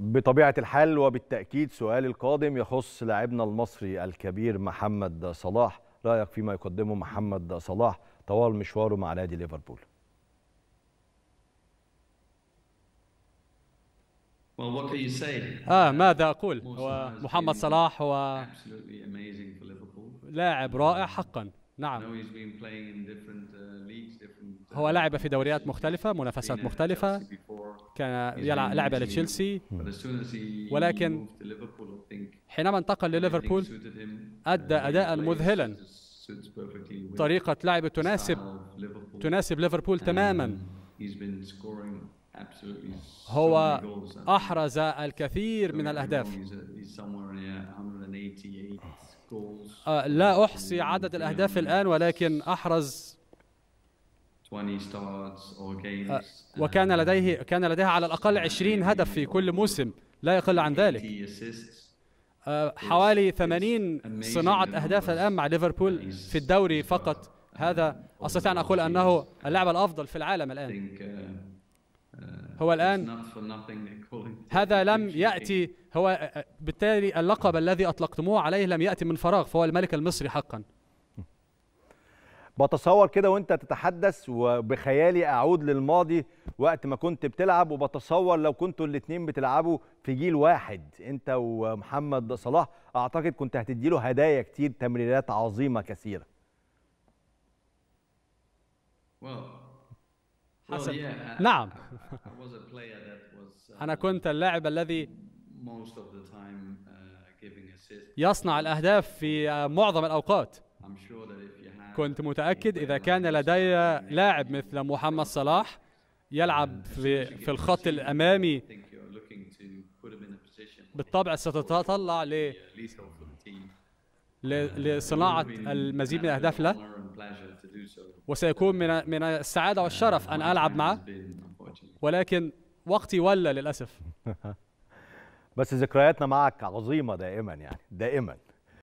بطبيعة الحال وبالتأكيد سؤال القادم يخص لاعبنا المصري الكبير محمد صلاح رأيك فيما يقدمه محمد صلاح طوال مشواره مع نادي ليفربول آه ماذا أقول هو محمد صلاح هو لاعب رائع حقا نعم uh, هو لعب uh, في دوريات مختلفة منافسات مختلفة كان يلعب لعب لتشيلسي ولكن حينما انتقل لليفربول أدى أداء مذهلا طريقة لعبه تناسب تناسب ليفربول تماما um, هو أحرز الكثير من الأهداف آه، لا أحصي عدد الأهداف الآن ولكن أحرز آه، وكان لديه كان لديها على الأقل 20 هدف في كل موسم لا يقل عن ذلك آه، حوالي 80 صناعة أهداف الآن مع ليفربول في الدوري فقط هذا أستطيع أن أقول أنه اللاعب الأفضل في العالم الآن uh, uh, هو الآن هذا لم يأتي هو آه، بالتالي اللقب الذي أطلقتموه عليه لم يأتي من فراغ فهو الملك المصري حقا بتصور كده وانت تتحدث وبخيالي اعود للماضي وقت ما كنت بتلعب وبتصور لو كنتوا الاثنين بتلعبوا في جيل واحد انت ومحمد صلاح اعتقد كنت هتدي له هدايا كتير تمريرات عظيمه كثيره حسن نعم uh, انا كنت اللاعب الذي uh, يصنع الاهداف في uh, معظم الاوقات كنت متأكد إذا كان لدي لاعب مثل محمد صلاح يلعب في, في الخط الأمامي بالطبع ستتطلع ل لصناعة المزيد من الأهداف له وسيكون من من السعادة والشرف أن ألعب معه ولكن وقتي ولى للأسف بس ذكرياتنا معك عظيمة دائما يعني دائما